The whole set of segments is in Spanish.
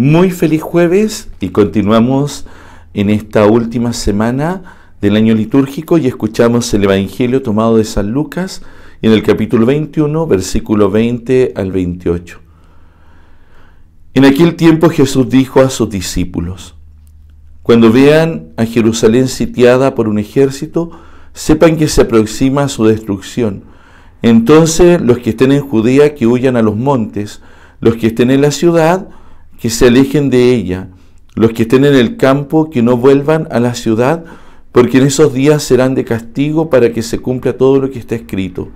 Muy feliz jueves y continuamos en esta última semana del año litúrgico y escuchamos el Evangelio tomado de San Lucas en el capítulo 21, versículo 20 al 28. En aquel tiempo Jesús dijo a sus discípulos, Cuando vean a Jerusalén sitiada por un ejército, sepan que se aproxima su destrucción. Entonces los que estén en Judea que huyan a los montes, los que estén en la ciudad que se alejen de ella. Los que estén en el campo, que no vuelvan a la ciudad, porque en esos días serán de castigo para que se cumpla todo lo que está escrito.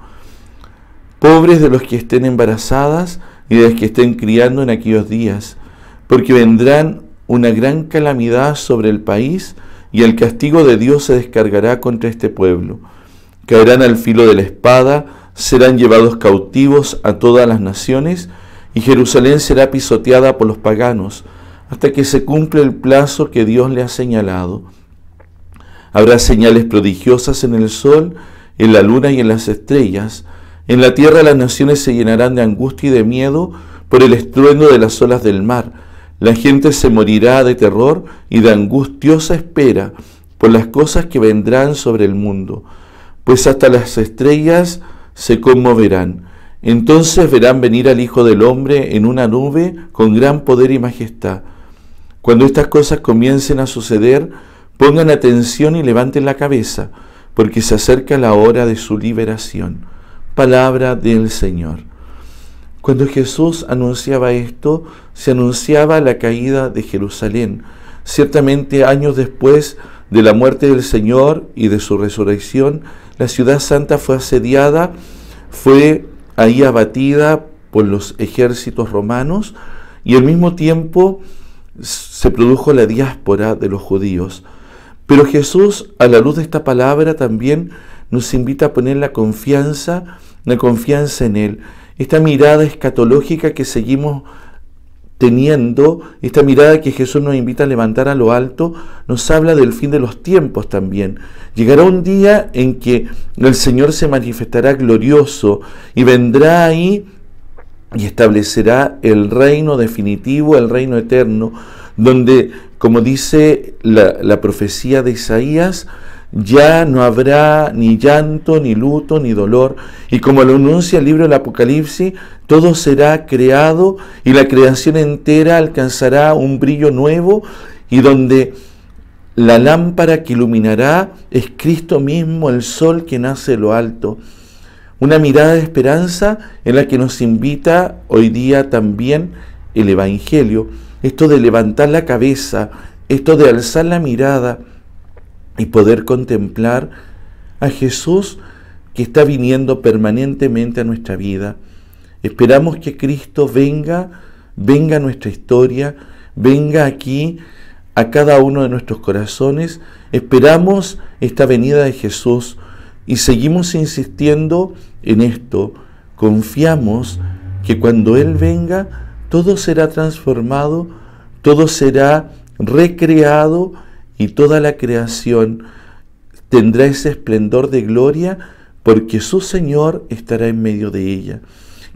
Pobres de los que estén embarazadas y de los que estén criando en aquellos días, porque vendrán una gran calamidad sobre el país y el castigo de Dios se descargará contra este pueblo. Caerán al filo de la espada, serán llevados cautivos a todas las naciones, y Jerusalén será pisoteada por los paganos hasta que se cumpla el plazo que Dios le ha señalado. Habrá señales prodigiosas en el sol, en la luna y en las estrellas. En la tierra las naciones se llenarán de angustia y de miedo por el estruendo de las olas del mar. La gente se morirá de terror y de angustiosa espera por las cosas que vendrán sobre el mundo, pues hasta las estrellas se conmoverán entonces verán venir al Hijo del Hombre en una nube con gran poder y majestad. Cuando estas cosas comiencen a suceder, pongan atención y levanten la cabeza, porque se acerca la hora de su liberación. Palabra del Señor. Cuando Jesús anunciaba esto, se anunciaba la caída de Jerusalén. Ciertamente años después de la muerte del Señor y de su resurrección, la ciudad santa fue asediada, fue ahí abatida por los ejércitos romanos y al mismo tiempo se produjo la diáspora de los judíos. Pero Jesús, a la luz de esta palabra, también nos invita a poner la confianza, la confianza en Él. Esta mirada escatológica que seguimos teniendo esta mirada que Jesús nos invita a levantar a lo alto, nos habla del fin de los tiempos también. Llegará un día en que el Señor se manifestará glorioso y vendrá ahí y establecerá el reino definitivo, el reino eterno, donde, como dice la, profecía de Isaías, ya no habrá ni llanto, ni luto, ni dolor. Y como lo anuncia el libro del Apocalipsis, todo será creado y la creación entera alcanzará un brillo nuevo y donde la lámpara que iluminará es Cristo mismo, el sol que nace de lo alto. Una mirada de esperanza en la que nos invita hoy día también el Evangelio. Esto de levantar la cabeza, esto de alzar la mirada, y poder contemplar a Jesús que está viniendo permanentemente a nuestra vida. Esperamos que Cristo venga, venga a nuestra historia, venga aquí a cada uno de nuestros corazones. Esperamos esta venida de Jesús y seguimos insistiendo en esto. Confiamos que cuando Él venga, todo será transformado, todo será recreado y toda la creación tendrá ese esplendor de gloria porque su Señor estará en medio de ella.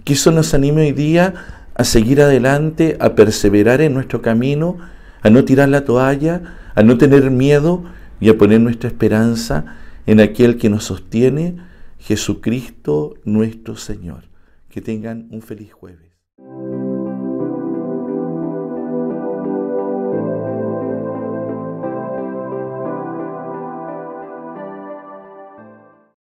Que eso nos anime hoy día a seguir adelante, a perseverar en nuestro camino, a no tirar la toalla, a no tener miedo y a poner nuestra esperanza en aquel que nos sostiene, Jesucristo nuestro Señor. Que tengan un feliz jueves.